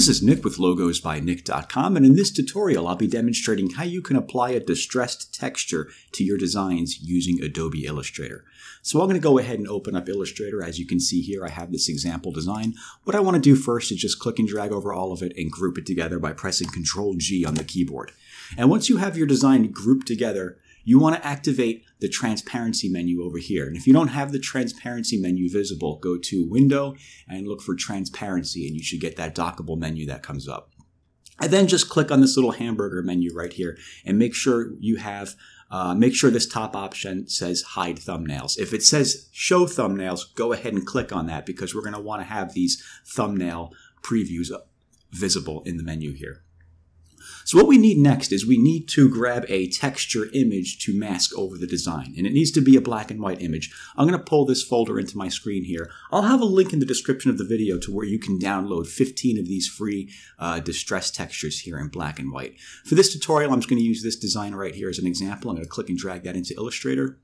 This is Nick with Logos by Nick.com, and in this tutorial, I'll be demonstrating how you can apply a distressed texture to your designs using Adobe Illustrator. So I'm going to go ahead and open up Illustrator. As you can see here, I have this example design. What I want to do first is just click and drag over all of it and group it together by pressing Control G on the keyboard. And once you have your design grouped together, you want to activate the transparency menu over here. And if you don't have the transparency menu visible, go to Window and look for Transparency, and you should get that dockable menu that comes up. And then just click on this little hamburger menu right here and make sure you have, uh, make sure this top option says hide thumbnails. If it says show thumbnails, go ahead and click on that because we're going to want to have these thumbnail previews visible in the menu here. So what we need next is we need to grab a texture image to mask over the design, and it needs to be a black and white image. I'm going to pull this folder into my screen here. I'll have a link in the description of the video to where you can download 15 of these free uh, distress textures here in black and white. For this tutorial, I'm just going to use this design right here as an example. I'm going to click and drag that into Illustrator.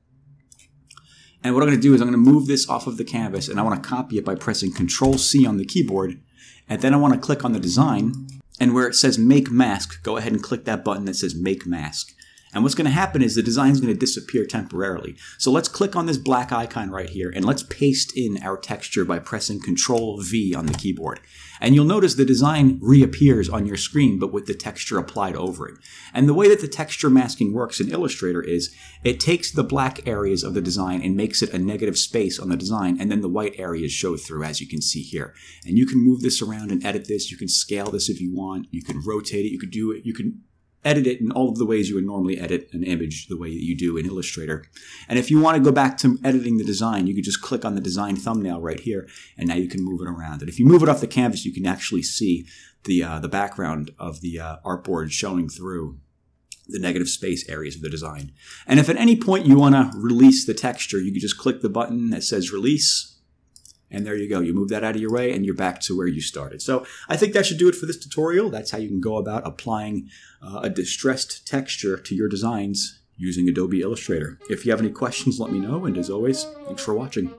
And what I'm going to do is I'm going to move this off of the canvas and I want to copy it by pressing Control C on the keyboard. And then I want to click on the design and where it says make mask, go ahead and click that button that says make mask. And what's going to happen is the design is going to disappear temporarily. So let's click on this black icon right here and let's paste in our texture by pressing Control V on the keyboard. And you'll notice the design reappears on your screen but with the texture applied over it. And the way that the texture masking works in Illustrator is it takes the black areas of the design and makes it a negative space on the design and then the white areas show through as you can see here. And you can move this around and edit this. You can scale this if you want. You can rotate it. You can do it. You can edit it in all of the ways you would normally edit an image the way that you do in Illustrator. And if you want to go back to editing the design, you could just click on the design thumbnail right here, and now you can move it around. And if you move it off the canvas, you can actually see the, uh, the background of the uh, artboard showing through the negative space areas of the design. And if at any point you want to release the texture, you can just click the button that says release, and there you go. You move that out of your way and you're back to where you started. So I think that should do it for this tutorial. That's how you can go about applying uh, a distressed texture to your designs using Adobe Illustrator. If you have any questions, let me know. And as always, thanks for watching.